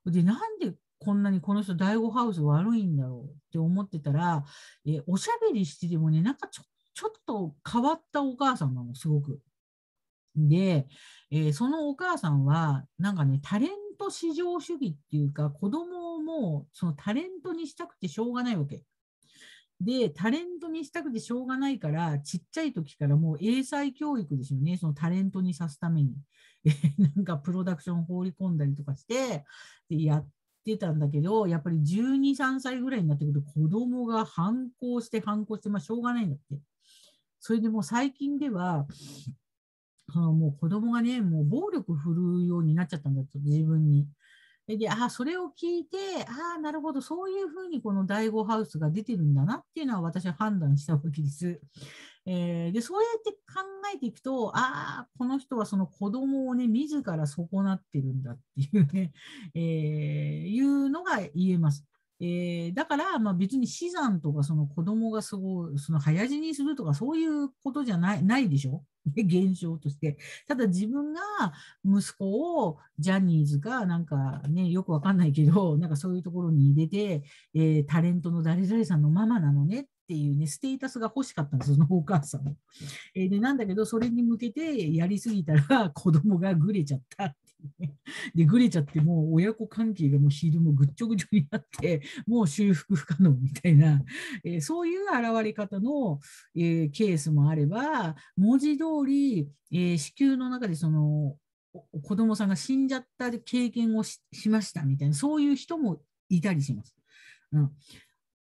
で、なんでこんなにこの人第5ハウス悪いんだろうって思ってたら、えー、おしゃべりしててもね、なんかちょっちょっと変わったお母さんなの、すごく。で、えー、そのお母さんは、なんかね、タレント至上主義っていうか、子供をもうそのタレントにしたくてしょうがないわけ。で、タレントにしたくてしょうがないから、ちっちゃい時からもう英才教育ですよね、そのタレントにさすために。なんかプロダクション放り込んだりとかして、でやってたんだけど、やっぱり12、3歳ぐらいになってくると、子供が反抗して反抗して、まあしょうがないんだって。それでもう最近では、あもう子供がね、もう暴力振るうようになっちゃったんだと、自分に。で、あそれを聞いて、ああ、なるほど、そういうふうにこの第5ハウスが出てるんだなっていうのは私は判断したわけです。えー、で、そうやって考えていくと、ああ、この人はその子供をね、自ら損なってるんだっていうね、えー、いうのが言えます。えー、だから、まあ、別に死産とかその子供がすごいその早死にするとかそういうことじゃないないでしょ 現象として。ただ自分が息子をジャニーズか、なんかね、よくわかんないけど、なんかそういうところに入れて、えー、タレントの誰々さんのママなのねっていうね、ステータスが欲しかったんです、そのお母さんも。えー、で、なんだけど、それに向けてやりすぎたら 子供がぐれちゃった。で、ぐれちゃって、もう親子関係がもうヒールもぐっちょぐちょになって、もう修復不可能みたいな、えー、そういう現れ方の、えー、ケースもあれば、文字通り、え子宮の中でその、子供さんが死んじゃった経験をしましたみたいな、そういう人もいたりします。うん、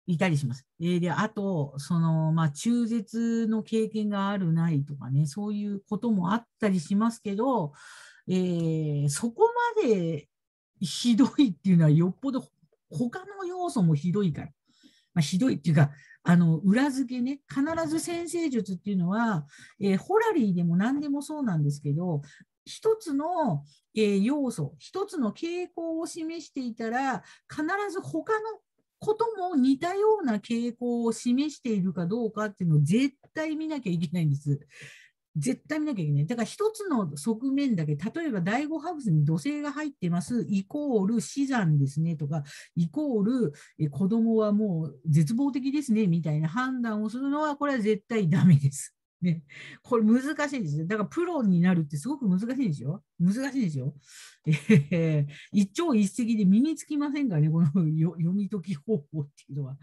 いたりします。えー、で、あと、その、まあ、中絶の経験があるないとかね、そういうこともあったりしますけど、えー、そこまでひどいっていうのはよっぽど他の要素もひどいから、まあ、ひどいっていうかあの裏付けね必ず先生術っていうのは、えー、ホラリーでも何でもそうなんですけど一つの、えー、要素一つの傾向を示していたら必ず他のことも似たような傾向を示しているかどうかっていうのを絶対見なきゃいけないんです。絶対見なきゃいけない。だから一つの側面だけ、例えば第5ハウスに土星が入ってます、イコール死産ですねとか、イコール子供はもう絶望的ですねみたいな判断をするのは、これは絶対ダメです。ね、これ難しいですね。だからプロになるってすごく難しいでしょ難しいでしょ、えー、一朝一夕で身につきませんからね、この読み解き方法っていうのは。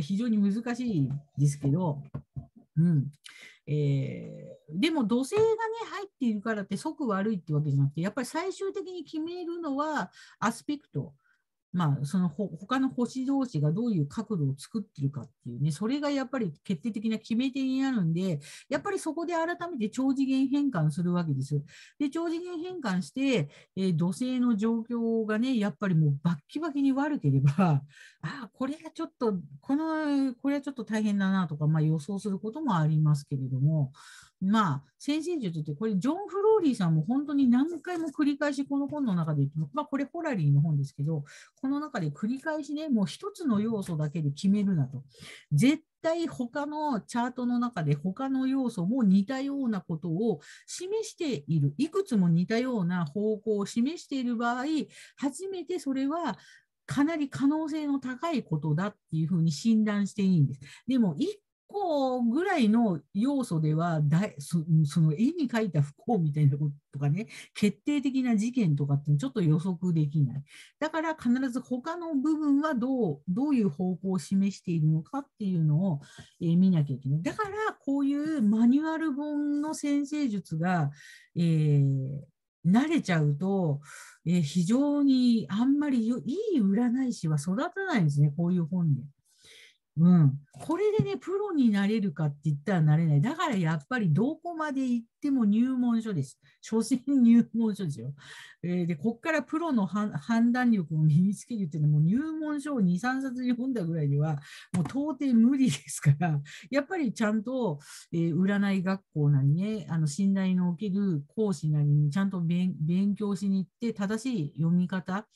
非常に難しいですけど、うんえー、でも土星がね入っているからって即悪いってわけじゃなくてやっぱり最終的に決めるのはアスペクトまあ、そのほ他の星同士がどういう角度を作ってるかっていうね、それがやっぱり決定的な決め手になるんで、やっぱりそこで改めて超次元変換するわけです。で、超次元変換して、えー、土星の状況がね、やっぱりもうバッキバキに悪ければ、ああ、これはちょっと、この、これはちょっと大変だなとか、まあ予想することもありますけれども、まあ、先進術ってこれジョン・フローリーさんも本当に何回も繰り返しこの本の中で言ってまあ、これホラリーの本ですけどこの中で繰り返しねもう一つの要素だけで決めるなと絶対他のチャートの中で他の要素も似たようなことを示しているいくつも似たような方向を示している場合初めてそれはかなり可能性の高いことだっていうふうに診断していいんです。でも、一幸ぐらいの要素ではだそ、その絵に描いた不幸みたいなこととかね、決定的な事件とかってちょっと予測できない。だから必ず他の部分はどう、どういう方向を示しているのかっていうのを、えー、見なきゃいけない。だからこういうマニュアル本の先生術が、えー、慣れちゃうと、えー、非常にあんまりいい占い師は育たないんですね、こういう本で。うん、これでね、プロになれるかって言ったらなれない。だからやっぱりどこまで行っても入門書です。所詮入門書ですよ。えー、で、こっからプロの判断力を身につけるっていうのも入門書を2、3冊に読んだぐらいではもう到底無理ですから、やっぱりちゃんと、えー、占い学校なりね、あの信頼のおける講師なりにちゃんと勉強しに行って正しい読み方、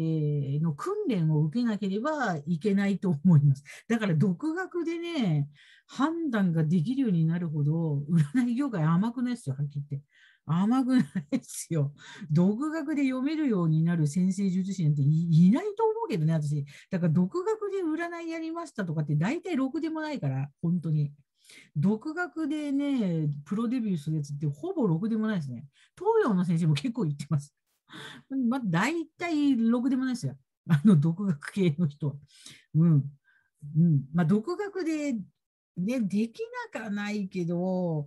ー、の訓練を受けなければいけないと思います。だから独学でね、判断ができるようになるほど、占い業界甘くないですよ、はっきり言って。甘くないですよ。独学で読めるようになる先生術師なんていないと思うけどね、私。だから独学で占いやりましたとかって大体ろくでもないから、本当に。独学でね、プロデビューするやつってほぼろくでもないですね。東洋の先生も結構言ってます。まあ、大体、ろくでもないですよ。あの、独学系の人は。うん。うん。まあ、独学で、ね、できなかないけど、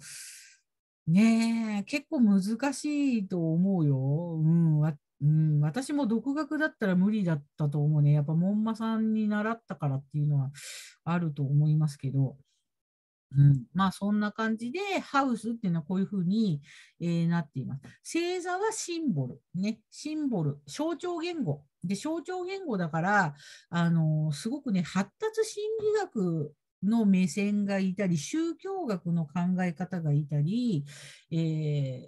ねえ、結構難しいと思うよ。うん。うん、私も独学だったら無理だったと思うね。やっぱ門馬さんに習ったからっていうのはあると思いますけど。うん、まあそんな感じでハウスっていうのはこういうふうに、えー、なっています。星座はシンボル、ね、シンボル、象徴言語。で、象徴言語だから、あのー、すごくね、発達心理学の目線がいたり、宗教学の考え方がいたり、えー、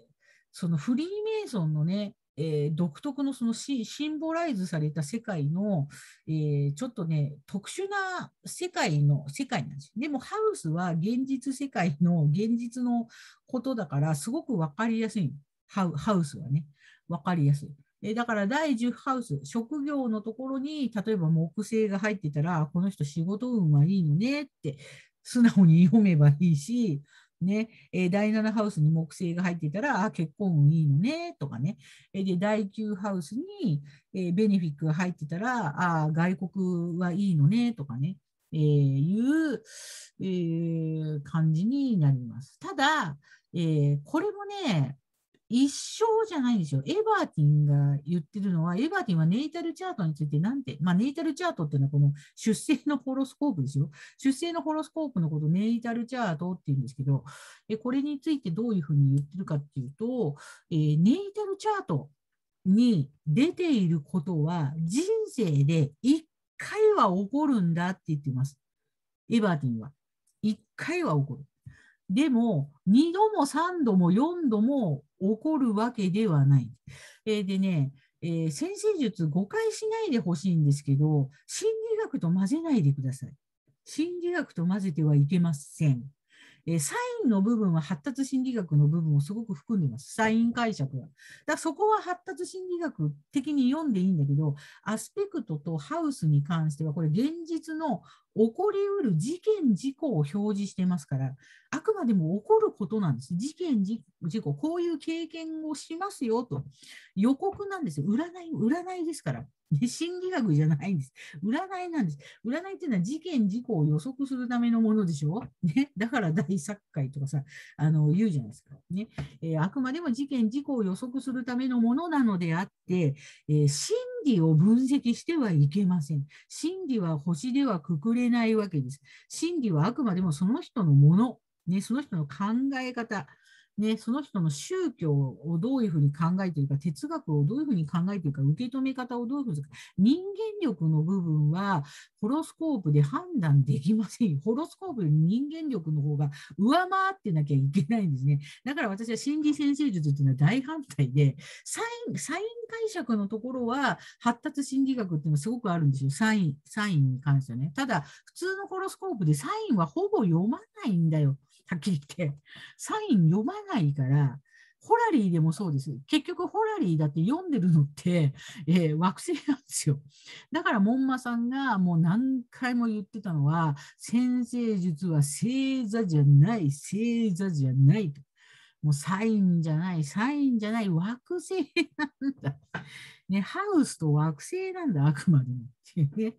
そのフリーメイソンのね、えー、独特のそのシンボライズされた世界の、えー、ちょっとね、特殊な世界の世界なんです。でもハウスは現実世界の現実のことだから、すごくわかりやすい。ハウスはね、わかりやすい。えだから第10ハウス、職業のところに、例えば木星が入ってたら、この人仕事運はいいのねって素直に読めばいいし、ね、えー、第7ハウスに木星が入っていたら、あ、結婚運いいのね、とかね。えー、で、第9ハウスに、えベネフィックが入ってたら、あ、外国はいいのね、とかね、えいう、え感じになります。ただ、えこれもね、一生じゃないんですよ。エバーティンが言ってるのは、エバーティンはネイタルチャートについてなんて、まあ、ネイタルチャートっていうのはこの出生のホロスコープですよ。出生のホロスコープのことをネイタルチャートっていうんですけど、えこれについてどういうふうに言ってるかっていうと、えー、ネイタルチャートに出ていることは人生で1回は起こるんだって言ってます。エバーティンは。1回は起こる。でも、2度も3度も4度も起こるわけではない。えー、でね、えー、先生術誤解しないでほしいんですけど、心理学と混ぜないでください。心理学と混ぜてはいけません。えー、サインの部分は発達心理学の部分をすごく含んでます。サイン解釈は。だそこは発達心理学的に読んでいいんだけど、アスペクトとハウスに関しては、これ現実の起こりうる事件、事故を表示してますから、あくまでも起こることなんです。事件、事故、こういう経験をしますよと、予告なんですよ。占い、占いですから。で、心理学じゃないんです。占いなんです。占いっていうのは事件、事故を予測するためのものでしょね。だから大作会とかさ、あの、言うじゃないですか。ね。えー、あくまでも事件、事故を予測するためのものなのであって、えー、心理を分析してはいけません。心理は星ではくくれないわけです。心理はあくまでもその人のもの。ね、その人の考え方、ね、その人の宗教をどういうふうに考えているか、哲学をどういうふうに考えているか、受け止め方をどういうふうにするか、人間力の部分はホロスコープで判断できませんよ。ホロスコープより人間力の方が上回ってなきゃいけないんですね。だから私は心理先生術っていうのは大反対で、サイン、サイン解釈のところは発達心理学っていうのはすごくあるんですよ。サイン、サインに関してはね。ただ、普通のホロスコープでサインはほぼ読まないんだよ。はっきり言って。サイン読まないから、ホラリーでもそうです。結局、ホラリーだって読んでるのって、えー、惑星なんですよ。だから、門馬さんがもう何回も言ってたのは、先生術は星座じゃない、星座じゃないと。もうサインじゃない、サインじゃない、惑星なんだ。ね、ハウスと惑星なんだ、あくまでもっていうね、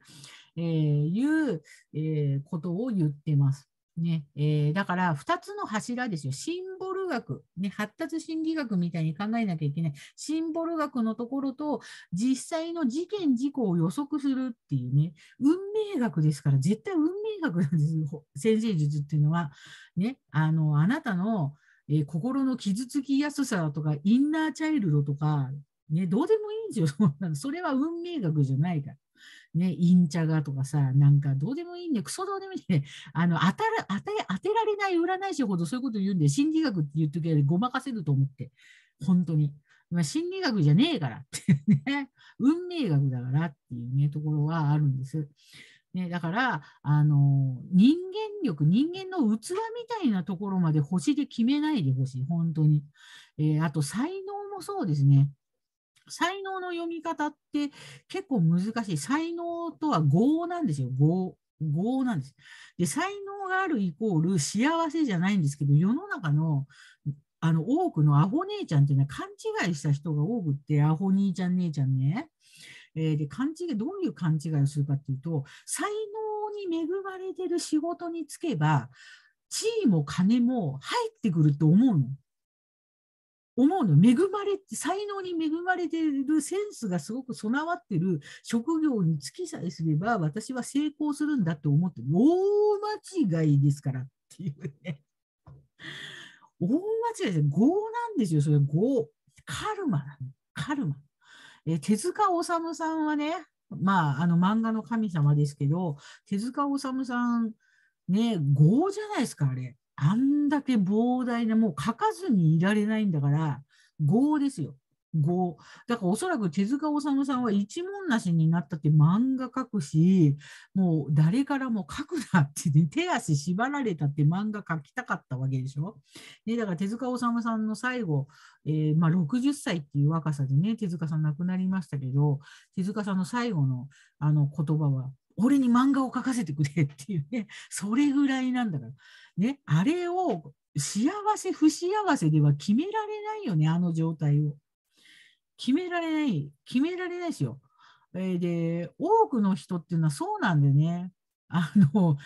えー、いう、えー、ことを言ってます。ねえー、だから2つの柱ですよ。シンボル学、ね、発達心理学みたいに考えなきゃいけない。シンボル学のところと、実際の事件、事故を予測するっていうね、運命学ですから、絶対運命学なんですよ。先生術っていうのは、ね、あの、あなたの、えー、心の傷つきやすさとか、インナーチャイルドとか、ね、どうでもいいんですよ。それは運命学じゃないから。ね、陰茶がとかさ、なんかどうでもいいんで、クソどうでもいいんで、ね、あの当たら当て当てられない占い師ほどそういうこと言うんで、心理学って言っときゃごまかせると思って、本当に。まあ、心理学じゃねえからっていうね、運命学だからっていうね、ところはあるんです。ね、だから、あの人間力、人間の器みたいなところまで星で決めないでほしい、本当に。えー、あと、才能もそうですね。才能の読み方って結構難しい。才能とは業なんですよ。業。業なんです。で、才能があるイコール幸せじゃないんですけど、世の中のあの多くのアホ姉ちゃんっていうのは勘違いした人が多くって、アホ兄ちゃん姉ちゃんね。えー、で、勘違い、どういう勘違いをするかっていうと、才能に恵まれてる仕事に就けば、地位も金も入ってくると思うの。思うの恵まれて才能に恵まれているセンスがすごく備わっている職業に就きさえすれば私は成功するんだと思って大間違いですからっていうね大間違いです業なんですよそれ業カルマなのカルマ、え手塚治虫さんはねまああの漫画の神様ですけど手塚治虫さんね業じゃないですかあれあんだけ膨大な、もう書かずにいられないんだから、業ですよ。語だからおそらく手塚治虫さんは一文無しになったって漫画書くしもう誰からも書くなって、ね、手足縛られたって漫画書きたかったわけでしょ、ね、だから手塚治虫さんの最後、えー、まあ、60歳っていう若さでね手塚さん亡くなりましたけど手塚さんの最後のあの言葉は俺に漫画を描かせてくれっていうね、それぐらいなんだから。ね、あれを幸せ、不幸せでは決められないよね、あの状態を。決められない、決められないですよ。えー、で、多くの人っていうのはそうなんでね、あの、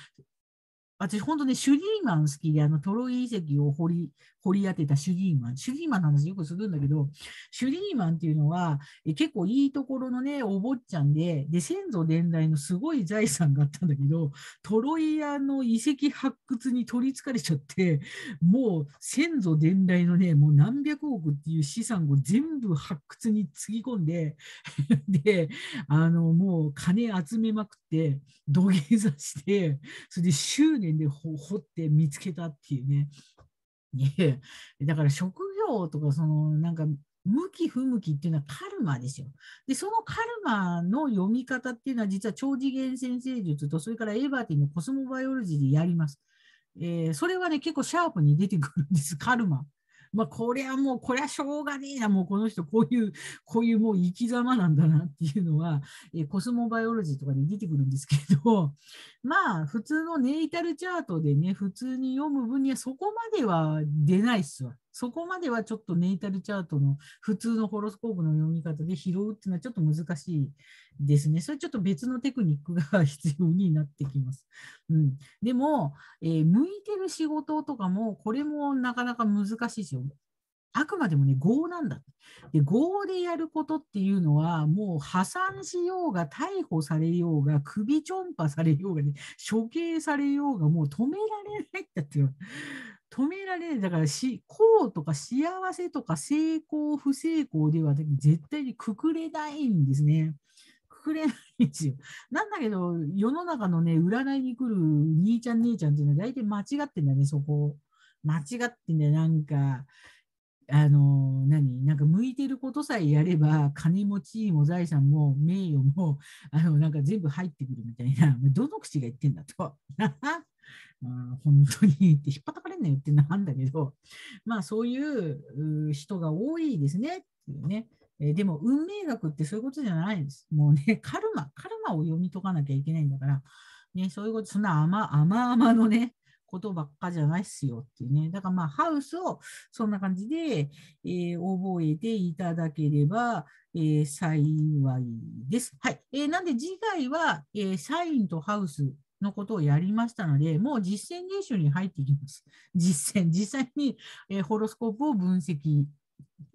私、本当ね、シュリーマン好きで、あの、トロイ遺跡を掘り、掘り当てたシュリーマン。シュリーマンの話よくするんだけど、シュリーマンっていうのは、え結構いいところのね、お坊ちゃんで、で、先祖伝来のすごい財産があったんだけど、トロイアの遺跡発掘に取りつかれちゃって、もう先祖伝来のね、もう何百億っていう資産を全部発掘につぎ込んで、で、あの、もう金集めまくって、土下座して、それで執念で掘って見つけたっていうね、だから職業とかそのなんか向き不向きっていうのはカルマですよ。で、そのカルマの読み方っていうのは、実は超次元先生術と、それからエヴーティのコスモバイオロジーでやります。えー、それはね、結構シャープに出てくるんです、カルマ。まあ、これはもう、これはしょうがねえな、もうこの人、こういう、こういうもう生き様なんだなっていうのは、えコスモバイオロジーとかで出てくるんですけど、まあ、普通のネイタルチャートでね、普通に読む分にはそこまでは出ないっすわ。そこまではちょっとネイタルチャートの普通のホロスコープの読み方で拾うっていうのはちょっと難しいですね。それちょっと別のテクニックが必要になってきます。うん、でも、えー、向いてる仕事とかも、これもなかなか難しいですよ。あくまでもね、合なんだ。で、でやることっていうのは、もう破産しようが、逮捕されようが、首ちょんぱされようがね、処刑されようが、もう止められないんだっていう。止められる。だからし、うとか幸せとか成功、不成功では絶対にくくれないんですね。くくれないんですよ。なんだけど、世の中のね、占いに来る兄ちゃん、姉ちゃんっていうのは大体間違ってんだね、そこ。間違ってんだよ、なんか。あの何なんか向いてることさえやれば金持ちも財産も名誉もあのなんか全部入ってくるみたいなどの口が言ってんだと 本当に って引っ張たかれんなよってなんだけど、まあそういう人が多いですねっていうね。えでも運命学ってそういうことじゃないんです。もうね、カルマ、カルマを読み解かなきゃいけないんだから、ね、そういうこと、そんな甘々のね、ことばっかじゃないっすよっていうね。だからまあ、ハウスをそんな感じで、えー、覚えていただければ、えー、幸いです。はい。えー、なんで次回は、えサインとハウスのことをやりましたので、もう実践練習に入っていきます。実践、実際に、えホロスコープを分析、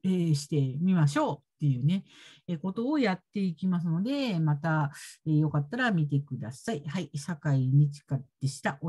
えしてみましょうっていうね、えことをやっていきますので、また、えよかったら見てください。はい、堺井日香でした。